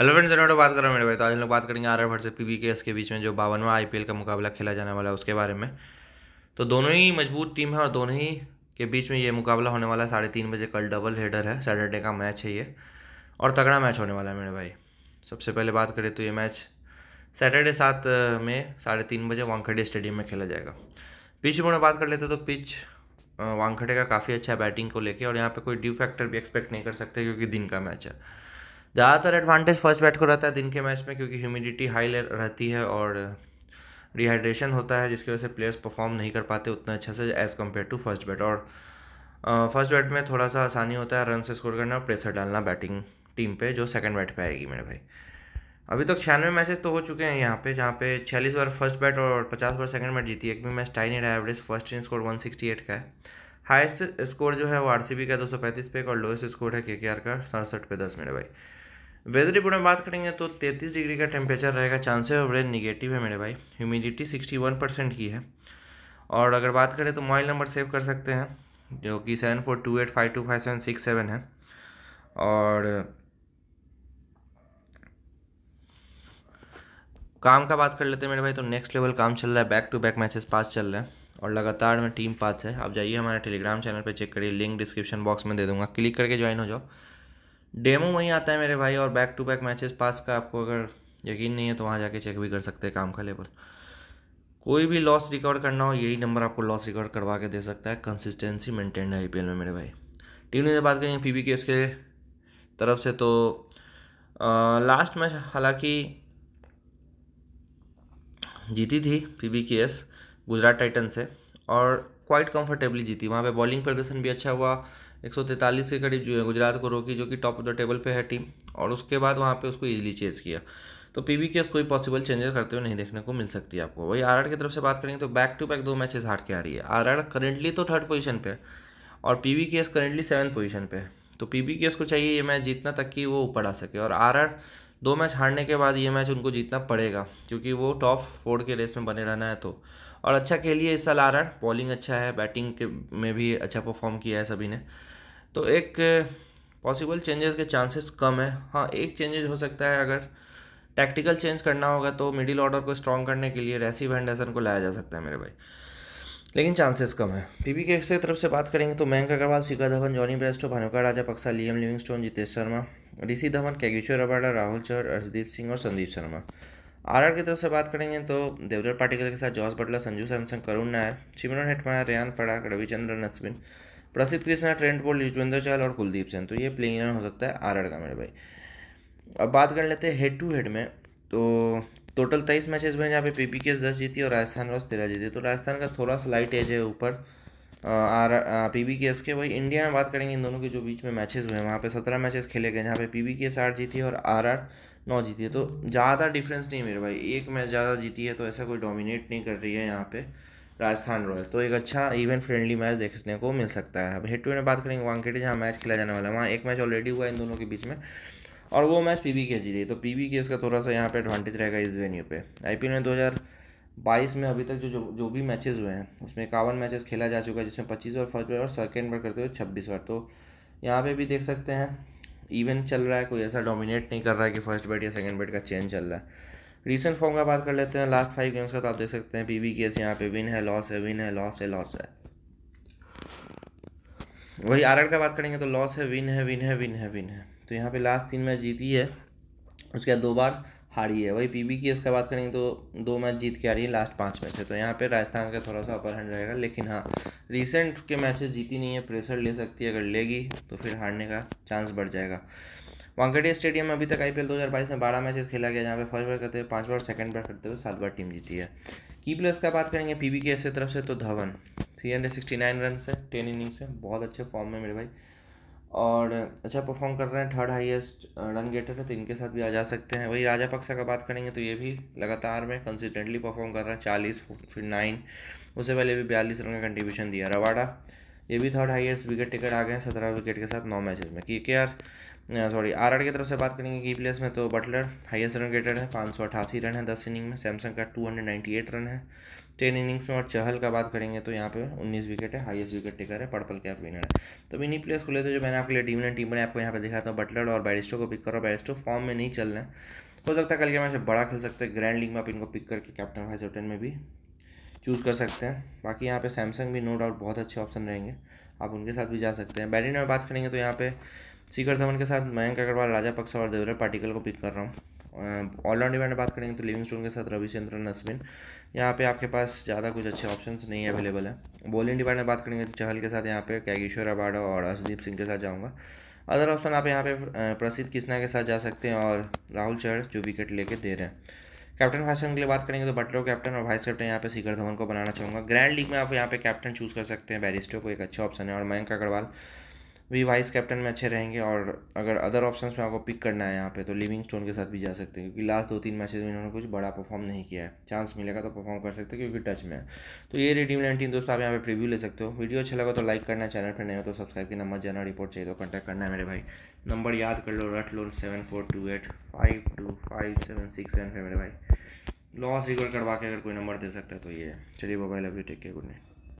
hello friends तो बात कर रहे हैं मेरे भाई तो आज हम लोग बात करेंगे आर एफ से पी के एस के बीच में जो बावनवा आई का मुकाबला खेला जाने वाला है उसके बारे में तो दोनों ही मजबूत टीम है और दोनों ही के बीच में ये मुकाबला होने वाला है साढ़े तीन बजे कल डबल हेडर है सैटरडे का मैच है ये और तगड़ा मैच होने वाला है मेरे भाई सबसे पहले बात करें तो ये मैच सैटरडे सात में साढ़े तीन बजे वांखड़े स्टेडियम में खेला जाएगा पिच में बात कर लेते तो पिच वांखड़े का काफ़ी अच्छा बैटिंग को लेकर और यहाँ पर कोई ड्यू फैक्टर भी एक्सपेक्ट नहीं कर सकते क्योंकि दिन का मैच है ज़्यादातर एडवांटेज फर्स्ट बैट को रहता है दिन के मैच में क्योंकि ह्यूमिडिटी हाई रहती है और डिहाइड्रेशन होता है जिसकी वजह से प्लेयर्स परफॉर्म नहीं कर पाते उतना अच्छा से as compare to first bat और फर्स्ट बैट में थोड़ा सा आसानी होता है रन से स्कोर करना और प्रेशर डालना बैटिंग टीम पे जो सेकंड बैट पे आएगी मेरे भाई अभी तक तो छियानवे मैचेस तो हो चुके हैं यहाँ पे जहाँ पे छियालीस बार फर्स्ट बैट और पचास बार सेकंड बैट जीती है एक भी मैच टाई नहीं रहा average first in score one sixty eight का है हाइस्ट स्कोर जो है वो आर सी बी का दो सौ पैंतीस पे और लोएस्ट स्कोर है के के आर का सड़सठ पे दस मेरे भाई वेदर रिपोर्ट में बात करेंगे तो 33 डिग्री का टेम्परेचर रहेगा चांसेस ऑफ रेन निगेटिव है मेरे भाई ह्यूमिडिटी 61 परसेंट की है और अगर बात करें तो मोबाइल नंबर सेव कर सकते हैं जो कि seven four two eight five two five seven six seven है और काम का बात कर लेते हैं मेरे भाई तो नेक्स्ट लेवल काम चल रहा है back to back matches pass चल रहे हैं और लगातार में टीम पाँच है आप जाइए हमारे टेलीग्राम चैनल पर चेक करिए लिंक डिस्क्रिप्शन बॉक्स में दे दूंगा क्लिक करके ज्वाइन हो जाओ डेमो वहीं आता है मेरे भाई और back to back matches pass का आपको अगर यकीन नहीं है तो वहाँ जाके चेक भी कर सकते हैं काम का लेवल कोई भी लॉस रिकॉर्ड करना हो यही नंबर आपको लॉस रिकॉर्ड करवा के दे सकता है कंसिस्टेंसी मेंटेन है आई में मेरे भाई टीम ने बात करेंगे पी बी के इसके तरफ से तो आ, लास्ट मैच हालांकि जीती थी P B K S Gujarat Titans से और क्वाइट कंफर्टेबली जीती वहाँ पे बॉलिंग प्रदर्शन भी अच्छा हुआ एक के करीब जो है गुजरात को रोकी जो कि टॉप ऑफ द टेबल पे है टीम और उसके बाद वहाँ पे उसको ईजिली चेज किया तो पी वी कोई पॉसिबल चेंजेस करते हुए नहीं देखने को मिल सकती आपको वही आर की तरफ से बात करेंगे तो बैक टू बैक दो मैचेस हार के आ रही है आर करेंटली तो थर्ड पोजिशन पर और P V currently seven position पर है तो पी वी को चाहिए ये मैच जीतना तक कि वो ऊपर आ सके और आर दो मैच हारने के बाद ये मैच उनको जीतना पड़ेगा क्योंकि वो टॉप फोर के रेस में बने रहना है तो और अच्छा खेलिए इस साल आर बॉलिंग अच्छा है बैटिंग के में भी अच्छा परफॉर्म किया है सभी ने तो एक पॉसिबल चेंजेस के चांसेस कम है हाँ एक चेंजेस हो सकता है अगर टैक्टिकल चेंज करना होगा तो मिडिल ऑर्डर को स्ट्रॉन्ग करने के लिए रेसी वैंडसन को लाया जा सकता है मेरे भाई लेकिन चांसेस कम है पीपी के की तरफ से बात करेंगे तो Mayank Agarwal Shikhar Dhawan Jonny Bairstow Bhanuka Rajapaksa Liam Livingstone Jitesh Sharma Rishi Dhawan Kagiso Rabada Rahul Chahar Arshdeep Singh और संदीप शर्मा आरआर की तरफ से बात करेंगे तो देवदर पाटिकल के साथ Jos Buttler Sanju Samson Karun Nair Shimron Hetmyer Riyan Parag Ravichandran Ashwin Prasidh Krishna Trent Boult Yuzvendra Chahal और कुलदीप सिंह तो ये प्लेइंग हो सकता है आरआर का मेरे भाई अब बात कर लेते हैं हेड टू हेड में तो टोटल तेईस मैचेस में जहाँ पे पी पी के दस जीती और राजस्थान रॉयल्स तेरह जीती तो राजस्थान का थोड़ा सा लाइट एज है ऊपर R P B K S के वही इंडिया में बात करेंगे इन दोनों के जो बीच में मैचेस हुए वहाँ पे सत्रह मैचेस खेले गए जहाँ पे पी बी के एस आठ जीती और आर आर नौ जीती है तो ज़्यादा डिफरेंस नहीं मेरे भाई एक मैच ज़्यादा जीती है तो ऐसा कोई डोमिनेट नहीं कर रही है यहाँ पे राजस्थान रॉयल्स तो एक अच्छा इवेंट फ्रेंडली मैच देखने को मिल सकता है अब हेड टू में बात करेंगे वांकेटे जहाँ मैच खेला जाने वाला है वहाँ एक मैच ऑलरेडी हुआ है इन दोनों के बीच में और वो मैच पी बी जीती है तो पी बी का थोड़ा सा यहाँ पर एडवांटेज रहेगा इस वेन्यू पर आई पी एल में दो हज़ार बाईस में अभी तक जो जो, जो भी मैचेज हुए हैं उसमें इक्यावन मैचेस खेला जा चुका है जिसमें पच्चीस बार फर्स्ट बार और सेकेंड बार करते हुए छब्बीस बार तो यहाँ पर भी देख सकते हैं इवन चल रहा है कोई ऐसा डोमिनेट नहीं कर रहा है कि फर्स्ट बैट या सेकंड बैट का चेंज चल रहा है रिसेंट फॉर्म का बात कर लेते हैं लास्ट फाइव गेम्स का तो आप देख सकते हैं पीवी केस यहाँ पे विन है लॉस है विन है लॉस है लॉस है वही आर का बात करेंगे तो लॉस है विन है विन है विन है विन है तो यहाँ पे लास्ट तीन मैच जीती है उसके बाद दो बार हारी है वही पीबी की इसका बात करेंगे तो दो मैच जीत के आ रही है लास्ट पाँच में से तो यहाँ पे राजस्थान का थोड़ा सा अपर हैंड रहेगा लेकिन हाँ रिसेंट के मैचेस जीती नहीं है प्रेशर ले सकती है अगर लेगी तो फिर हारने का चांस बढ़ जाएगा वांकटिया स्टेडियम में अभी तक आई पी में बारह मैचेस खेला गया जहाँ पे फर्स्ट बार करते हुए पाँच बार सेकंड बार करते हुए सात बार टीम जीती है की प्लस का बात करेंगे पी बी की तरफ से तो Dhawan three hundred sixty nine run से टेन इनिंग्स है बहुत अच्छे फॉर्म में मेरे भाई और अच्छा परफॉर्म कर रहे हैं थर्ड हाईएस्ट रन गेटर है तो इनके साथ भी आ जा सकते हैं वही राजा पक्सा का बात करेंगे तो ये भी लगातार में कंसिस्टेंटली परफॉर्म कर रहा है चालीस फिर नाइन उससे पहले भी बयालीस रन का कंट्रीब्यूशन दिया रवाड़ा ये भी थर्ड हाईएस्ट विकेट टिकट आ गए हैं सत्रह विकेट के साथ नौ मैचेस में के के आर सॉरी आर आर की तरफ से बात करेंगे की प्लेयर्स e में तो बटलर हाईएस्ट रन गेटर है पाँच सौ अठासी रन है दस इनिंग में सैमसंग का टू हंड्रेड एट रन है टेन इनिंग्स में और चहल का बात करेंगे तो यहाँ पे उन्नीस विकेट है हाईएस्ट विकेट टेकर है पर्पल कैप विनर है तो इन्हीं प्लेयर्स e को लेते जो मैंने आपके लिए टीम ने टीम बने आपको यहाँ पे दिखाता हूँ बटलर और बैरिस्टो को पिक करो बैरिस्टो फॉर्म में नहीं चलना है हो सकता है कल के मैच बड़ा खेल सकते हैं ग्रैंड लीग में आप इनको पिक करके कैप्टन वाइस रिटर्न में भी चूज़ कर सकते हैं बाकी यहाँ पे सैमसंग भी नो डाउट बहुत अच्छे ऑप्शन रहेंगे आप उनके साथ भी जा सकते हैं बैटिंग में बात करेंगे तो यहाँ पे शिखर धवन के साथ मयंक अग्रवाल राजा पक्सा और देवर पाटिकल को पिक कर रहा हूँ ऑलराउंड में बात करेंगे तो लिविंग स्टोन के साथ रविचंद्रन अश्विन यहाँ पे आपके पास ज़्यादा कुछ अच्छे ऑप्शंस नहीं अवेलेबल है बॉलिंग डिपार्ट में बात करेंगे तो चहल के साथ यहाँ पे कैगेश्वर अबाडो और अशदीप सिंह के साथ जाऊँगा अदर ऑप्शन आप यहाँ पे प्रसिद्ध किसना के साथ जा सकते हैं और राहुल चढ़ जो विकेट लेके दे रहे हैं कैप्टन फैशन के लिए बात करेंगे तो बटलर कैप्टन और वाइस कैप्टन यहाँ पे शिखर धवन को बनाना चाहूँगा ग्रैंड लीग में आप यहाँ पे कैप्टन चूज़ कर सकते हैं बैरिस्टो को एक अच्छा ऑप्शन है और मयंक अग्रवाल भी वाइस कैप्टन में अच्छे रहेंगे और अगर अदर ऑप्शन में आपको पिक करना है यहाँ पे तो लिविंग स्टोन के साथ भी जा सकते हैं क्योंकि लास्ट दो तीन मैचेस में इन्होंने कुछ बड़ा परफॉर्म नहीं किया है चांस मिलेगा तो परफॉर्म कर सकते हैं क्योंकि टच में है तो ये रेडीम नाइनटीन दोस्तों आप यहाँ पर प्रीव्यू ले सकते हो वीडियो अच्छा लगा तो लाइक करना चैनल पर नहीं हो तो सब्सक्राइब करना मत जाना रिपोर्ट चाहिए तो कॉन्टैक्ट करना है मेरे भाई नंबर याद कर लो रट लो seven four two eight five two five seven six seven मेरे भाई लॉस रिकॉर्ड करवा के अगर कोई नंबर दे सकता है तो ये है चलिए मोबाइल अभी टेक केयर गुड नाइट